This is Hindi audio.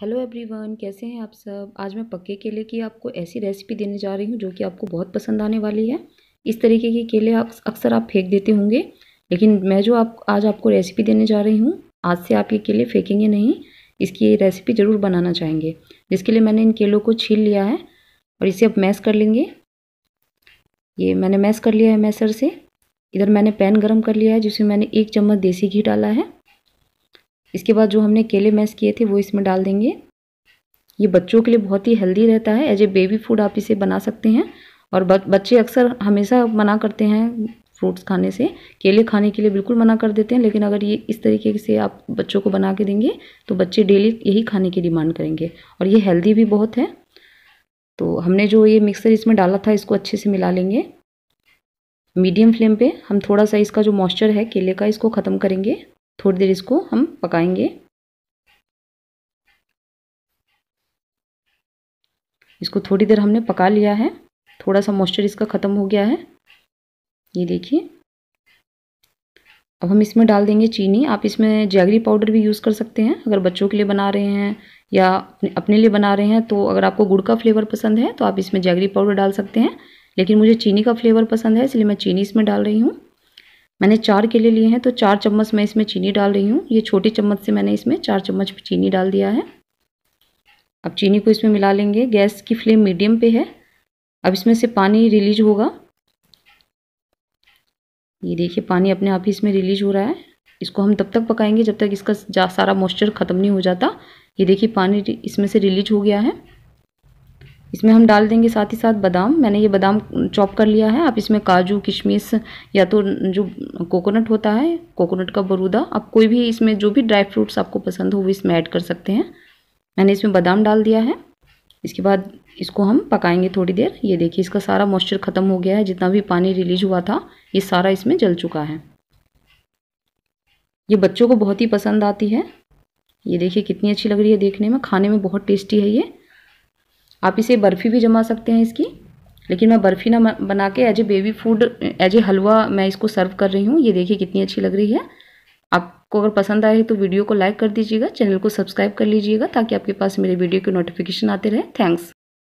हेलो एवरीवन कैसे हैं आप सब आज मैं पक्के केले की आपको ऐसी रेसिपी देने जा रही हूँ जो कि आपको बहुत पसंद आने वाली है इस तरीके के केले अक्सर आप फेंक देते होंगे लेकिन मैं जो आप आज आपको रेसिपी देने जा रही हूँ आज से आप ये केले फेंकेंगे नहीं इसकी रेसिपी ज़रूर बनाना चाहेंगे जिसके लिए मैंने इन केलों को छीन लिया है और इसे अब मैस कर लेंगे ये मैंने मैस कर लिया है मैसर से इधर मैंने पैन गरम कर लिया है जिसमें मैंने एक चम्मच देसी घी डाला है इसके बाद जो हमने केले मैस किए थे वो इसमें डाल देंगे ये बच्चों के लिए बहुत ही हेल्दी रहता है एज ए बेबी फूड आप इसे बना सकते हैं और बच्चे अक्सर हमेशा मना करते हैं फ्रूट्स खाने से केले खाने के लिए बिल्कुल मना कर देते हैं लेकिन अगर ये इस तरीके से आप बच्चों को बना के देंगे तो बच्चे डेली यही खाने की डिमांड करेंगे और ये हेल्दी भी बहुत है तो हमने जो ये मिक्सर इसमें डाला था इसको अच्छे से मिला लेंगे मीडियम फ्लेम पे हम थोड़ा सा इसका जो मॉइस्चर है केले का इसको ख़त्म करेंगे थोड़ी देर इसको हम पकाएंगे इसको थोड़ी देर हमने पका लिया है थोड़ा सा मॉइस्चर इसका ख़त्म हो गया है ये देखिए अब हम इसमें डाल देंगे चीनी आप इसमें जैगरी पाउडर भी यूज़ कर सकते हैं अगर बच्चों के लिए बना रहे हैं या अपने अपने लिए बना रहे हैं तो अगर आपको गुड़ का फ्लेवर पसंद है तो आप इसमें जैगरी पाउडर डाल सकते हैं लेकिन मुझे चीनी का फ्लेवर पसंद है इसलिए मैं चीनी इसमें डाल रही हूँ मैंने चार केले लिए हैं तो चार चम्मच मैं इसमें चीनी डाल रही हूँ ये छोटी चम्मच से मैंने इसमें चार चम्मच चीनी डाल दिया है अब चीनी को इसमें मिला लेंगे गैस की फ्लेम मीडियम पे है अब इसमें से पानी रिलीज होगा ये देखिए पानी अपने आप ही इसमें रिलीज हो रहा है इसको हम तब तक पकाएंगे जब तक इसका सारा मॉइस्चर ख़त्म नहीं हो जाता ये देखिए पानी इसमें से रिलीज हो गया है इसमें हम डाल देंगे साथ ही साथ बादाम मैंने ये बादाम चॉप कर लिया है आप इसमें काजू किशमिश या तो जो कोकोनट होता है कोकोनट का बरूदा आप कोई भी इसमें जो भी ड्राई फ्रूट्स आपको पसंद हो वो इसमें ऐड कर सकते हैं मैंने इसमें बादाम डाल दिया है इसके बाद इसको हम पकाएंगे थोड़ी देर ये देखिए इसका सारा मॉइस्चर ख़त्म हो गया है जितना भी पानी रिलीज हुआ था ये सारा इसमें जल चुका है ये बच्चों को बहुत ही पसंद आती है ये देखिए कितनी अच्छी लग रही है देखने में खाने में बहुत टेस्टी है ये आप इसे बर्फ़ी भी जमा सकते हैं इसकी लेकिन मैं बर्फ़ी ना बना के as a baby food as a halwa मैं इसको सर्व कर रही हूँ ये देखिए कितनी अच्छी लग रही है आपको अगर पसंद आए तो वीडियो को लाइक कर दीजिएगा चैनल को सब्सक्राइब कर लीजिएगा ताकि आपके पास मेरे वीडियो के नोटिफिकेशन आते रहे थैंक्स